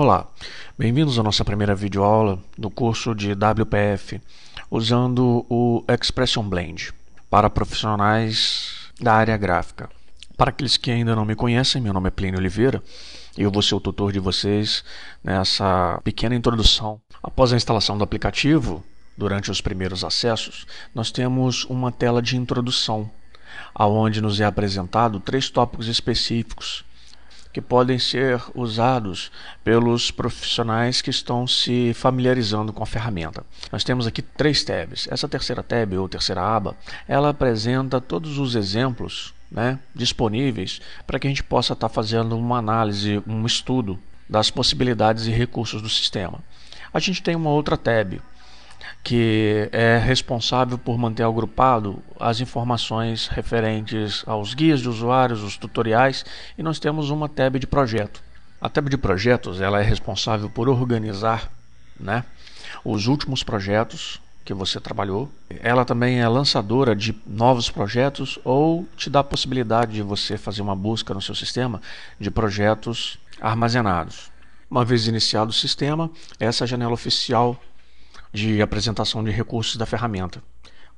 Olá, bem-vindos à nossa primeira videoaula do curso de WPF usando o Expression Blend para profissionais da área gráfica. Para aqueles que ainda não me conhecem, meu nome é Plínio Oliveira e eu vou ser o tutor de vocês nessa pequena introdução. Após a instalação do aplicativo, durante os primeiros acessos, nós temos uma tela de introdução, aonde nos é apresentado três tópicos específicos que podem ser usados pelos profissionais que estão se familiarizando com a ferramenta. Nós temos aqui três tabs. Essa terceira tab ou terceira aba, ela apresenta todos os exemplos né, disponíveis para que a gente possa estar tá fazendo uma análise, um estudo das possibilidades e recursos do sistema. A gente tem uma outra tab que é responsável por manter agrupado as informações referentes aos guias de usuários, os tutoriais, e nós temos uma tab de projeto. A tab de projetos ela é responsável por organizar né, os últimos projetos que você trabalhou. Ela também é lançadora de novos projetos ou te dá a possibilidade de você fazer uma busca no seu sistema de projetos armazenados. Uma vez iniciado o sistema, essa janela oficial de apresentação de recursos da ferramenta.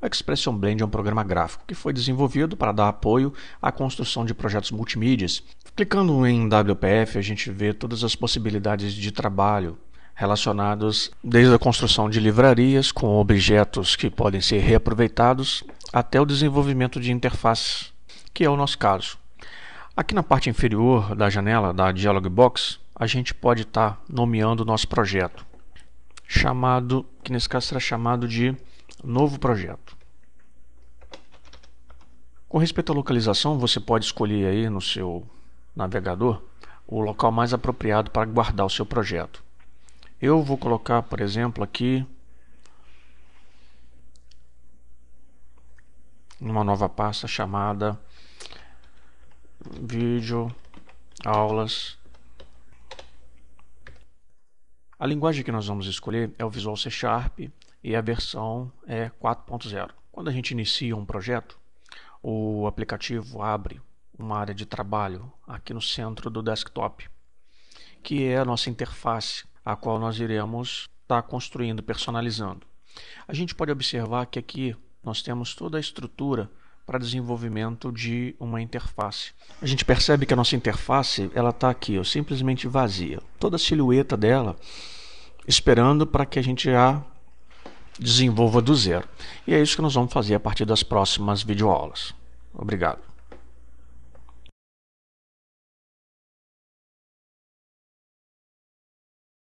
O Expression Blend é um programa gráfico que foi desenvolvido para dar apoio à construção de projetos multimídias. Clicando em WPF, a gente vê todas as possibilidades de trabalho relacionadas, desde a construção de livrarias com objetos que podem ser reaproveitados até o desenvolvimento de interfaces, que é o nosso caso. Aqui na parte inferior da janela da Dialog Box, a gente pode estar tá nomeando o nosso projeto chamado, que nesse caso será chamado de novo projeto. Com respeito à localização, você pode escolher aí no seu navegador o local mais apropriado para guardar o seu projeto. Eu vou colocar, por exemplo, aqui uma nova pasta chamada vídeo aulas a linguagem que nós vamos escolher é o Visual C Sharp e a versão é 4.0. Quando a gente inicia um projeto, o aplicativo abre uma área de trabalho aqui no centro do desktop, que é a nossa interface, a qual nós iremos estar tá construindo, personalizando. A gente pode observar que aqui nós temos toda a estrutura para desenvolvimento de uma interface. A gente percebe que a nossa interface ela está aqui, ó, simplesmente vazia, toda a silhueta dela, esperando para que a gente a desenvolva do zero. E é isso que nós vamos fazer a partir das próximas videoaulas. Obrigado.